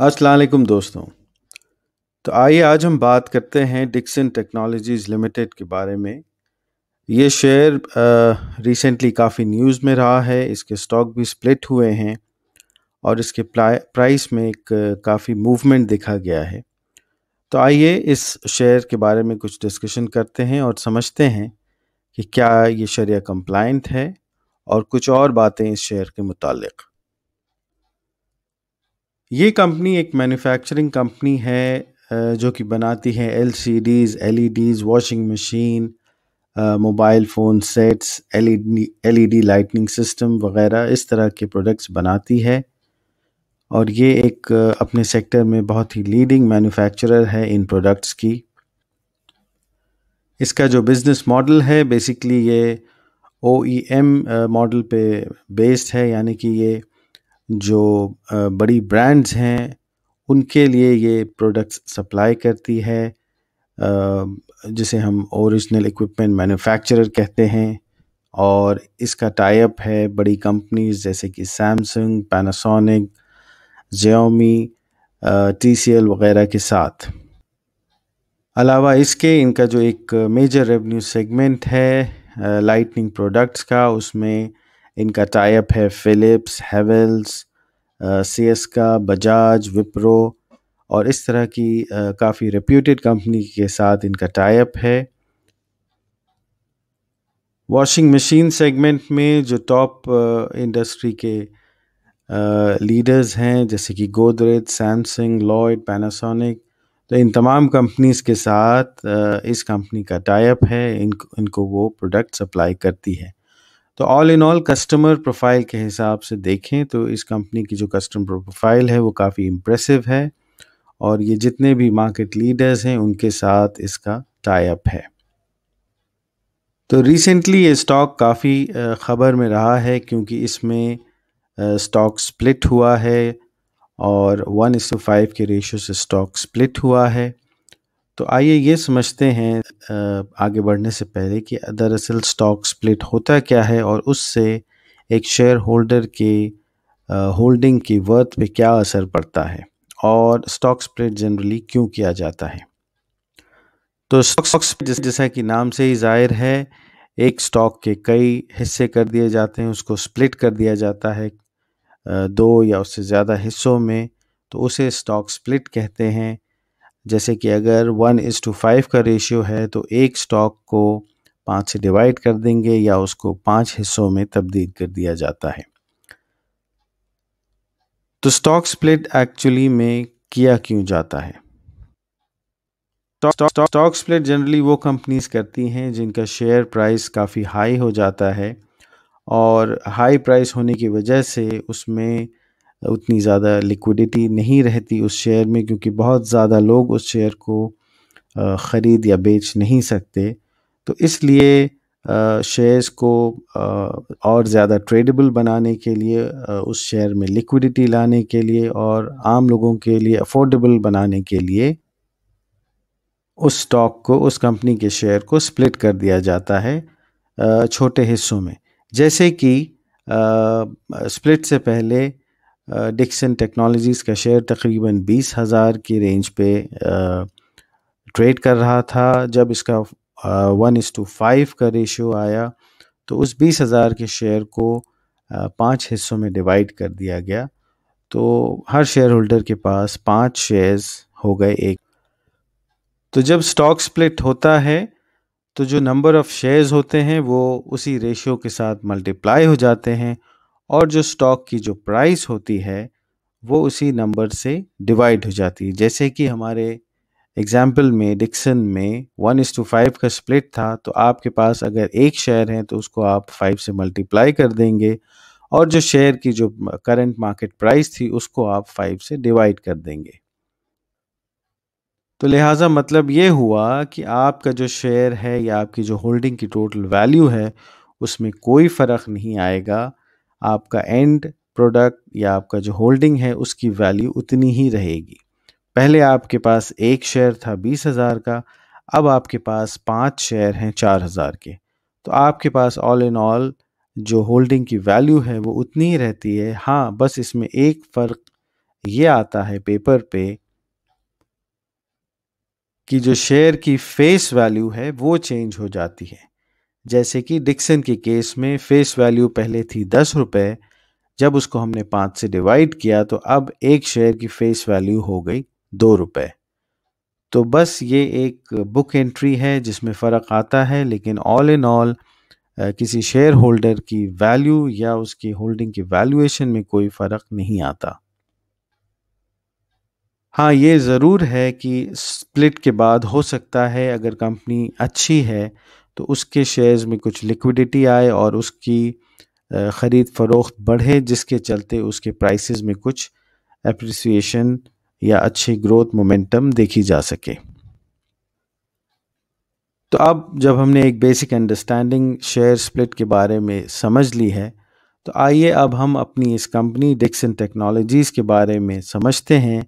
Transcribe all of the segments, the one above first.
अस्सलाम दोस्तों तो आइए आज हम बात करते हैं डिक्सन टेक्नोलॉजीज़ लिमिटेड के बारे में ये शेयर रिसेंटली काफ़ी न्यूज़ में रहा है इसके स्टॉक भी स्प्लिट हुए हैं और इसके प्राइस में एक काफ़ी मूवमेंट देखा गया है तो आइए इस शेयर के बारे में कुछ डिस्कशन करते हैं और समझते हैं कि क्या ये शरिया कंप्लाइंट है और कुछ और बातें इस शेयर के मुतालिक़ ये कंपनी एक मैन्युफैक्चरिंग कंपनी है जो कि बनाती है L L C Ds E Ds washing machine mobile phone sets L E D lightning system वगैरह इस तरह के प्रोडक्ट्स बनाती है और ये एक अपने सेक्टर में बहुत ही लीडिंग मैन्युफैक्चरर है इन प्रोडक्ट्स की इसका जो बिज़नेस मॉडल है बेसिकली ये ओ ई एम मॉडल पे बेस्ड है यानी कि ये जो बड़ी ब्रांड्स हैं उनके लिए ये प्रोडक्ट्स सप्लाई करती है जिसे हम ओरिजिनल इक्विपमेंट मैन्युफैक्चरर कहते हैं और इसका टाइप है बड़ी कंपनीज जैसे कि सैमसंग पैनासोनिक जियोमी टी वगैरह के साथ अलावा इसके इनका जो एक मेजर रेवेन्यू सेगमेंट है लाइटनिंग प्रोडक्ट्स का उसमें इनका टाइप है फिलिप्स हेवल्स सीएसका बजाज विप्रो और इस तरह की काफ़ी रिप्यूटेड कंपनी के साथ इनका टाइप है वॉशिंग मशीन सेगमेंट में जो टॉप इंडस्ट्री के लीडर्स हैं जैसे कि गोदरेज सैमसंग लॉयड पैनासोनिक तो इन तमाम कंपनीज के साथ इस कंपनी का टाइप है इन इनको वो प्रोडक्ट सप्लाई करती है तो all in all customer profile के हिसाब से देखें तो इस कंपनी की जो कस्टमर प्रोफाइल है वो काफ़ी इम्प्रेसिव है और ये जितने भी मार्केट लीडर्स हैं उनके साथ इसका टाइप है तो रिसेंटली ये स्टॉक काफ़ी ख़बर में रहा है क्योंकि इसमें स्टॉक स्प्लिट हुआ है और वन इस फाइव के रेशो से स्टॉक स्प्लिट हुआ है तो आइए ये समझते हैं आगे बढ़ने से पहले कि दरअसल स्टॉक स्प्लिट होता क्या है और उससे एक शेयर होल्डर के होल्डिंग की वर्थ पे क्या असर पड़ता है और स्टॉक स्प्लिट जनरली क्यों किया जाता है तो स्टॉक स्प्लिट जैसा कि नाम से ही जाहिर है एक स्टॉक के कई हिस्से कर दिए जाते हैं उसको स्प्लिट कर दिया जाता है दो या उससे ज़्यादा हिस्सों में तो उसे स्टॉक स्प्लिट कहते हैं जैसे कि अगर वन इज़ टू फाइव का रेशियो है तो एक स्टॉक को पाँच से डिवाइड कर देंगे या उसको पाँच हिस्सों में तब्दील कर दिया जाता है तो स्टॉक स्प्लिट एक्चुअली में किया क्यों जाता है स्टॉक स्प्लिट जनरली वो कंपनीज करती हैं जिनका शेयर प्राइस काफ़ी हाई हो जाता है और हाई प्राइस होने की वजह से उसमें उतनी ज़्यादा लिक्विडिटी नहीं रहती उस शेयर में क्योंकि बहुत ज़्यादा लोग उस शेयर को ख़रीद या बेच नहीं सकते तो इसलिए शेयर्स को और ज़्यादा ट्रेडेबल बनाने के लिए उस शेयर में लिक्विडिटी लाने के लिए और आम लोगों के लिए अफोर्डेबल बनाने के लिए उस स्टॉक को उस कंपनी के शेयर को स्प्लिट कर दिया जाता है छोटे हिस्सों में जैसे कि स्प्लिट से पहले डिक्सन टेक्नोलॉजीज़ का शेयर तकरीबन बीस हज़ार की रेंज पे ट्रेड कर रहा था जब इसका वन इस टू फाइव का रेशियो आया तो उस बीस हज़ार के शेयर को पांच हिस्सों में डिवाइड कर दिया गया तो हर शेयर होल्डर के पास पांच शेयर्स हो गए एक तो जब स्टॉक स्प्लिट होता है तो जो नंबर ऑफ़ शेयर्स होते हैं वो उसी रेशियो के साथ मल्टीप्लाई हो जाते हैं और जो स्टॉक की जो प्राइस होती है वो उसी नंबर से डिवाइड हो जाती है जैसे कि हमारे एग्जाम्पल में डिक्सन में वन इस टू फाइव का स्प्लिट था तो आपके पास अगर एक शेयर है तो उसको आप फाइव से मल्टीप्लाई कर देंगे और जो शेयर की जो करंट मार्केट प्राइस थी उसको आप फाइव से डिवाइड कर देंगे तो लिहाजा मतलब ये हुआ कि आपका जो शेयर है या आपकी जो होल्डिंग की टोटल वैल्यू है उसमें कोई फ़र्क नहीं आएगा आपका एंड प्रोडक्ट या आपका जो होल्डिंग है उसकी वैल्यू उतनी ही रहेगी पहले आपके पास एक शेयर था बीस हज़ार का अब आपके पास पाँच शेयर हैं चार हज़ार के तो आपके पास ऑल इन ऑल जो होल्डिंग की वैल्यू है वो उतनी ही रहती है हाँ बस इसमें एक फ़र्क ये आता है पेपर पे कि जो शेयर की फेस वैल्यू है वो चेंज हो जाती है जैसे कि डिक्सन के केस में फेस वैल्यू पहले थी दस रुपये जब उसको हमने पाँच से डिवाइड किया तो अब एक शेयर की फेस वैल्यू हो गई दो रुपये तो बस ये एक बुक एंट्री है जिसमें फ़र्क आता है लेकिन ऑल इन ऑल किसी शेयर होल्डर की वैल्यू या उसकी होल्डिंग की वैल्यूएशन में कोई फ़र्क नहीं आता हाँ ये ज़रूर है कि स्प्लिट के बाद हो सकता है अगर कंपनी अच्छी है तो उसके शेयर्स में कुछ लिक्विडिटी आए और उसकी ख़रीद फ़रोख्त बढ़े जिसके चलते उसके प्राइसेस में कुछ अप्रिसिएशन या अच्छी ग्रोथ मोमेंटम देखी जा सके तो अब जब हमने एक बेसिक अंडरस्टैंडिंग शेयर स्प्लिट के बारे में समझ ली है तो आइए अब हम अपनी इस कंपनी डिक्सन टेक्नोलॉजीज़ के बारे में समझते हैं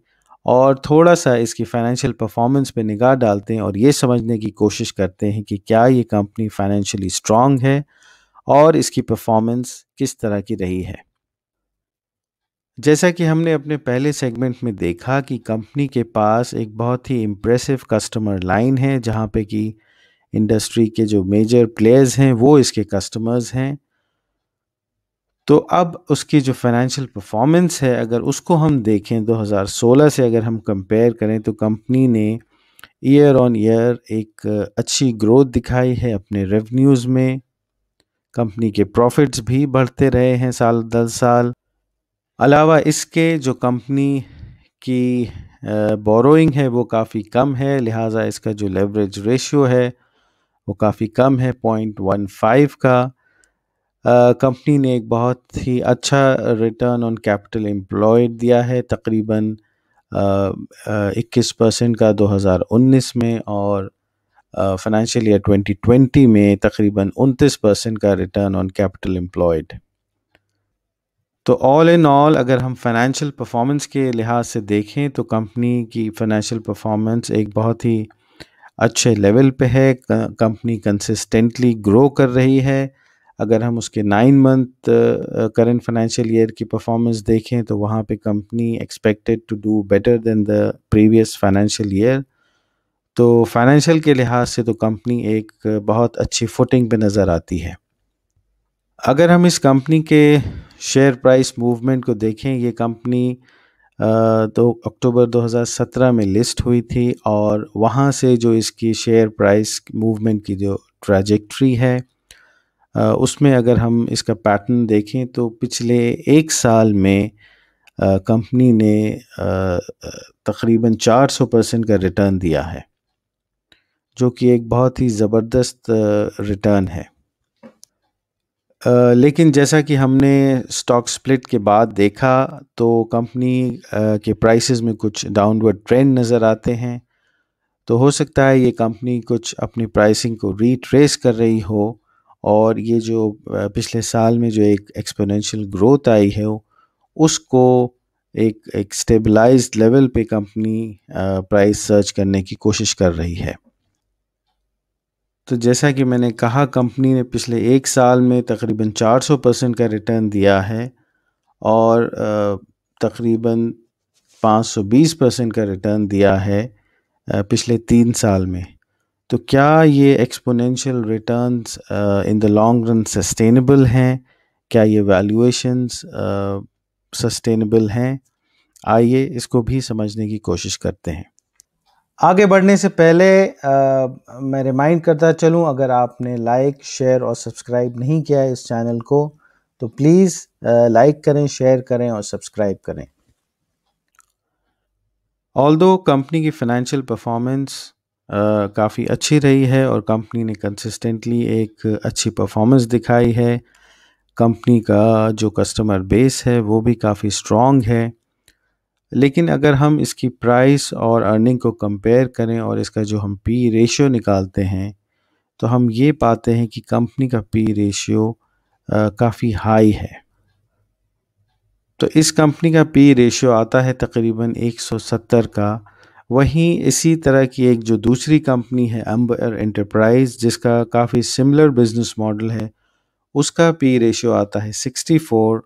और थोड़ा सा इसकी फाइनेंशियल परफॉर्मेंस पे निगाह डालते हैं और ये समझने की कोशिश करते हैं कि क्या ये कंपनी फाइनेंशियली स्ट्रांग है और इसकी परफॉर्मेंस किस तरह की रही है जैसा कि हमने अपने पहले सेगमेंट में देखा कि कंपनी के पास एक बहुत ही इम्प्रेसिव कस्टमर लाइन है जहाँ पे कि इंडस्ट्री के जो मेजर प्लेयर्स हैं वो इसके कस्टमर्स हैं तो अब उसकी जो फाइनेंशियल परफॉर्मेंस है अगर उसको हम देखें 2016 से अगर हम कंपेयर करें तो कंपनी ने ईयर ऑन ईयर एक अच्छी ग्रोथ दिखाई है अपने रेवेन्यूज़ में कंपनी के प्रॉफिट्स भी बढ़ते रहे हैं साल दर साल अलावा इसके जो कंपनी की बोरोइंग है वो काफ़ी कम है लिहाजा इसका जो लेवरेज रेशियो है वो काफ़ी कम है पॉइंट वन फाइव का कंपनी ने एक बहुत ही अच्छा रिटर्न ऑन कैपिटल एम्प्लॉयड दिया है तकरीबन इक्कीस परसेंट का 2019 में और फाइनेंशियल ईयर 2020 में तकरीबन उनतीस परसेंट का रिटर्न ऑन कैपिटल एम्प्लॉयड तो ऑल इन ऑल अगर हम फाइनेंशियल परफॉर्मेंस के लिहाज से देखें तो कंपनी की फाइनेंशियल परफॉर्मेंस एक बहुत ही अच्छे लेवल पे है कंपनी कंसिस्टेंटली ग्रो कर रही है अगर हम उसके nine month current financial year की परफॉर्मेंस देखें तो वहाँ पे company expected to do better than the previous financial year तो फाइनेंशियल के लिहाज से तो कंपनी एक uh, बहुत अच्छी फुटिंग पे नज़र आती है अगर हम इस कंपनी के शेयर प्राइस मूवमेंट को देखें ये कंपनी uh, तो अक्टूबर 2017 में लिस्ट हुई थी और वहाँ से जो इसकी शेयर प्राइस मूवमेंट की जो ट्रैजेक्ट्री है उसमें अगर हम इसका पैटर्न देखें तो पिछले एक साल में कंपनी ने तकरीबन 400 परसेंट का रिटर्न दिया है जो कि एक बहुत ही ज़बरदस्त रिटर्न है लेकिन जैसा कि हमने स्टॉक स्प्लिट के बाद देखा तो कंपनी के प्राइसेस में कुछ डाउनवर्ड ट्रेंड नज़र आते हैं तो हो सकता है ये कंपनी कुछ अपनी प्राइसिंग को रीट्रेस कर रही हो और ये जो पिछले साल में जो एक एक्सपोनेंशियल ग्रोथ आई है उसको एक एक स्टेबलाइज लेवल पे कंपनी प्राइस सर्च करने की कोशिश कर रही है तो जैसा कि मैंने कहा कंपनी ने पिछले एक साल में तकरीबन 400 परसेंट का रिटर्न दिया है और तकरीबन 520 परसेंट का रिटर्न दिया है पिछले तीन साल में तो क्या ये exponential returns in the long run sustainable हैं क्या ये वैल्यूएशंस सस्टेनेबल uh, हैं आइए इसको भी समझने की कोशिश करते हैं आगे बढ़ने से पहले आ, uh, मैं रिमाइंड करता चलूं अगर आपने लाइक शेयर और सब्सक्राइब नहीं किया है इस चैनल को तो प्लीज़ लाइक uh, करें शेयर करें और सब्सक्राइब करें ऑल दो कंपनी की फाइनेंशियल परफॉर्मेंस काफ़ी अच्छी रही है और कंपनी ने कंसिस्टेंटली एक अच्छी परफॉर्मेंस दिखाई है कंपनी का जो कस्टमर बेस है वो भी काफ़ी स्ट्रॉन्ग है लेकिन अगर हम इसकी प्राइस और अर्निंग को कंपेयर करें और इसका जो हम पी रेशियो निकालते हैं तो हम ये पाते हैं कि कंपनी का पी रेशियो काफ़ी हाई है तो इस कंपनी का पी रेशियो आता है तकरीबन 170 का वहीं इसी तरह की एक जो दूसरी कंपनी है अम्बर इंटरप्राइज जिसका काफ़ी सिमिलर बिजनेस मॉडल है उसका पी रेशियो आता है 64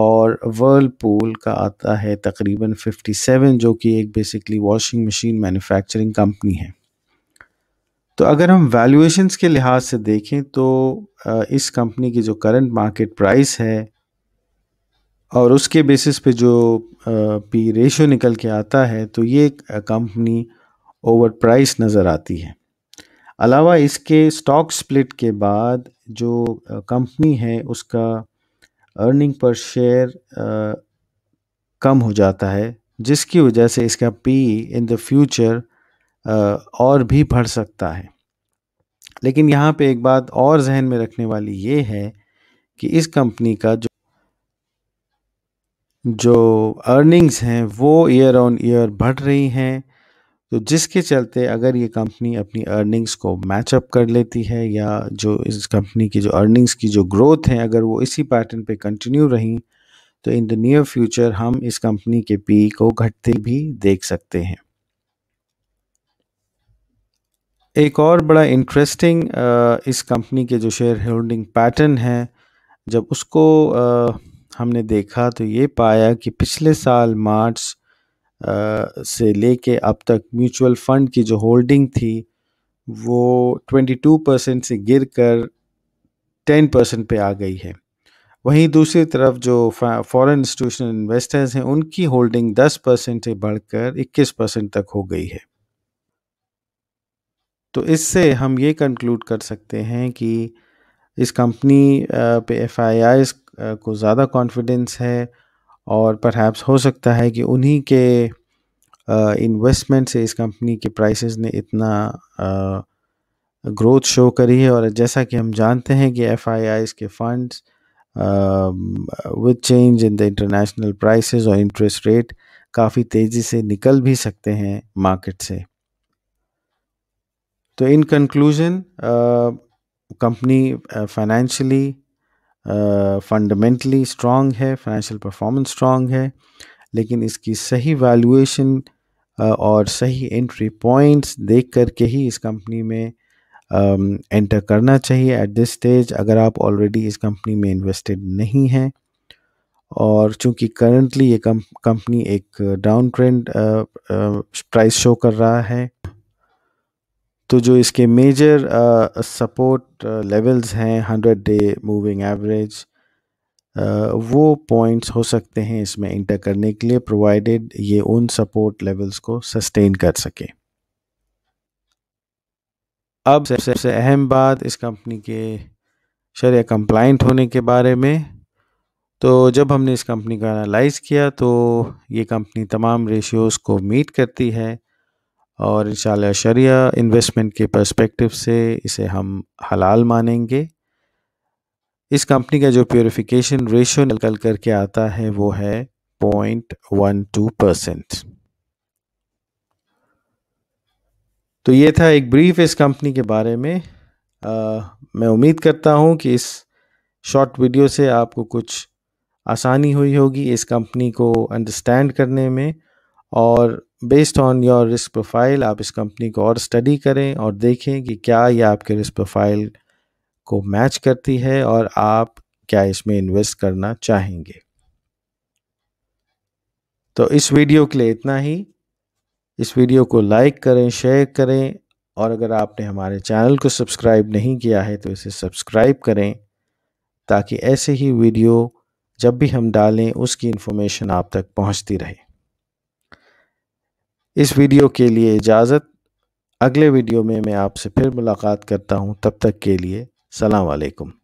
और वर्लपूल का आता है तकरीबन 57 जो कि एक basically washing machine manufacturing company है तो अगर हम वैल्यूएशंस के लिहाज से देखें तो इस कंपनी की जो करंट मार्केट प्राइस है और उसके बेसिस पे जो पी रेशो निकल के आता है तो ये कंपनी ओवर प्राइस नज़र आती है अलावा इसके स्टॉक स्प्लिट के बाद जो कंपनी है उसका अर्निंग पर शेयर कम हो जाता है जिसकी वजह से इसका पी इन द फ्यूचर और भी बढ़ सकता है लेकिन यहाँ पे एक बात और जहन में रखने वाली ये है कि इस कंपनी का जो जो अर्निंग्स हैं वो ईयर ऑन ईयर बढ़ रही हैं तो जिसके चलते अगर ये कंपनी अपनी अर्निंग्स को मैचअप कर लेती है या जो इस कंपनी की जो अर्निंग्स की जो ग्रोथ है अगर वो इसी पैटर्न पे कंटिन्यू रही तो इन द नियर फ्यूचर हम इस कंपनी के पी को घटते भी देख सकते हैं एक और बड़ा इंटरेस्टिंग इस कंपनी के जो शेयर होल्डिंग पैटर्न है जब उसको हमने देखा तो ये पाया कि पिछले साल मार्च से लेके अब तक म्यूचुअल फ़ंड की जो होल्डिंग थी वो 22 परसेंट से गिर कर टेन परसेंट पर आ गई है वहीं दूसरी तरफ जो फॉरेन इंस्टीट्यूशनल इन्वेस्टर्स हैं उनकी होल्डिंग 10 परसेंट से बढ़कर 21 परसेंट तक हो गई है तो इससे हम ये कंक्लूड कर सकते हैं कि इस कंपनी पे एफ को ज़्यादा कॉन्फिडेंस है और परहैप्स हो सकता है कि उन्हीं के इन्वेस्टमेंट से इस कंपनी के प्राइसेस ने इतना ग्रोथ शो करी है और जैसा कि हम जानते हैं कि एफ के funds with change in the international prices और इंटरेस्ट रेट काफ़ी तेज़ी से निकल भी सकते हैं मार्केट से तो in conclusion company financially fundamentally strong है फाइनेंशियल परफॉर्मेंस स्ट्रांग है लेकिन इसकी सही वैल्यूएशन और सही एंट्री पॉइंट्स देख करके ही इस कंपनी में एंटर करना चाहिए एट दिस स्टेज अगर आप ऑलरेडी इस कंपनी में इन्वेस्टेड नहीं हैं और चूंकि करंटली ये कंपनी एक डाउन ट्रेंड प्राइस शो कर रहा है तो जो इसके मेजर सपोर्ट लेवल्स हैं हंड्रेड डे मूविंग एवरेज वो पॉइंट्स हो सकते हैं इसमें इंटर करने के लिए प्रोवाइडेड ये उन सपोर्ट लेवल्स को सस्टेन कर सके अब सबसे अहम बात इस कंपनी के शर्या कंप्लाइंट होने के बारे में तो जब हमने इस कंपनी को एनालाइज किया तो ये कंपनी तमाम रेशियोज़ को मीट करती है और इन शरिया इन्वेस्टमेंट के पर्सपेक्टिव से इसे हम हलाल मानेंगे इस कंपनी का जो प्योरीफिकेशन रेशो निकल करके आता है वो है पॉइंट वन टू परसेंट तो ये था एक ब्रीफ इस कंपनी के बारे में आ, मैं उम्मीद करता हूँ कि इस शॉर्ट वीडियो से आपको कुछ आसानी हुई होगी इस कंपनी को अंडरस्टैंड करने में और based on your risk profile आप इस कंपनी को और स्टडी करें और देखें कि क्या ये आपके रिस्क प्रोफाइल को मैच करती है और आप क्या इसमें इन्वेस्ट करना चाहेंगे तो इस वीडियो के लिए इतना ही इस वीडियो को लाइक करें शेयर करें और अगर आपने हमारे चैनल को सब्सक्राइब नहीं किया है तो इसे सब्सक्राइब करें ताकि ऐसे ही वीडियो जब भी हम डालें उसकी इन्फॉर्मेशन आप तक पहुंचती रहे इस वीडियो के लिए इजाज़त अगले वीडियो में मैं आपसे फिर मुलाकात करता हूँ तब तक के लिए सलाम